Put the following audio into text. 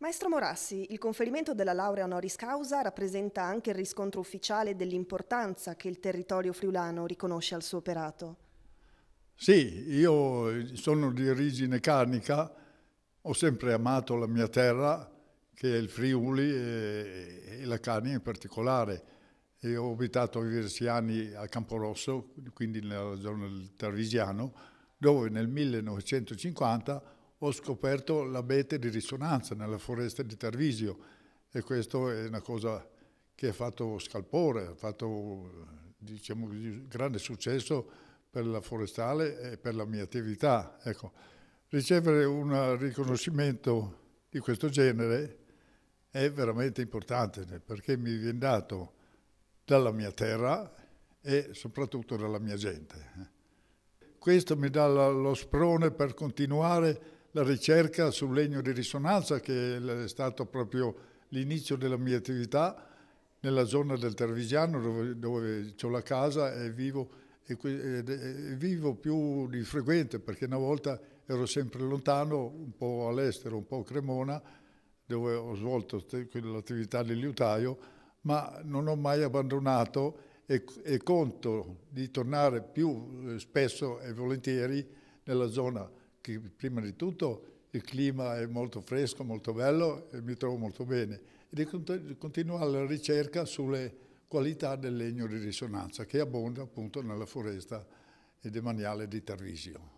Maestro Morassi, il conferimento della laurea honoris causa rappresenta anche il riscontro ufficiale dell'importanza che il territorio friulano riconosce al suo operato. Sì, io sono di origine carnica, ho sempre amato la mia terra, che è il Friuli e, la Carnia in particolare. E ho abitato diversi anni a Camporosso, quindi nella zona del Tarvisiano, dove nel 1950 ho scoperto l'abete di risonanza nella foresta di Tarvisio e questa è una cosa che ha fatto scalpore, ha fatto diciamo, grande successo per la forestale e per la mia attività. Ecco, ricevere un riconoscimento di questo genere è veramente importante perché mi viene dato dalla mia terra e soprattutto dalla mia gente. Questo mi dà lo sprone per continuare a la ricerca sul legno di risonanza che è stato proprio l'inizio della mia attività nella zona del Tervisiano dove, dove ho la casa e vivo, e, e, e vivo più di frequente perché una volta ero sempre lontano, un po' all'estero, un po' a Cremona, dove ho svolto l'attività di liutaio, ma non ho mai abbandonato e, e conto di tornare più eh, spesso e volentieri nella zona che prima di tutto il clima è molto fresco, molto bello e mi trovo molto bene. E di continuare la ricerca sulle qualità del legno di risonanza che abbonda appunto nella foresta demaniale di Tarvisio.